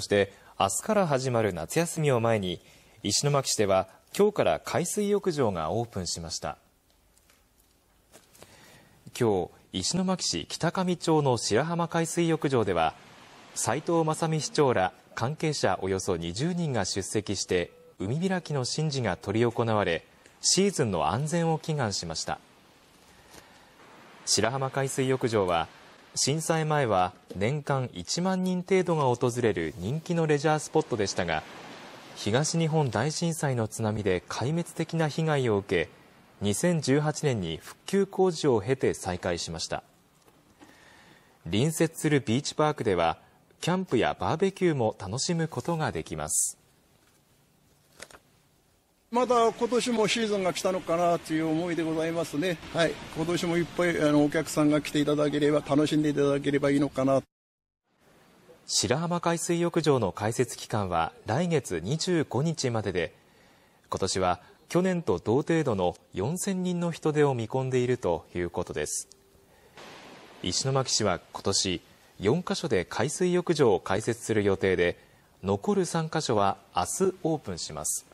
そして、明日から始まる夏休みを前に、石巻市では今日から海水浴場がオープンしました。今日、石巻市北上町の白浜海水浴場では、斉藤雅美市長ら関係者およそ20人が出席して海開きの神事が執り行われ、シーズンの安全を祈願しました。白浜海水浴場は、震災前は年間1万人程度が訪れる人気のレジャースポットでしたが、東日本大震災の津波で壊滅的な被害を受け、2018年に復旧工事を経て再開しました。隣接するビーチパークでは、キャンプやバーベキューも楽しむことができます。まだ今年もシーズンが来たのかなという思いでございますね。はい。今年もいっぱいあのお客さんが来ていただければ、楽しんでいただければいいのかな。白浜海水浴場の開設期間は来月25日までで、今年は去年と同程度の4000人の人出を見込んでいるということです。石巻市は今年、4カ所で海水浴場を開設する予定で、残る3カ所は明日オープンします。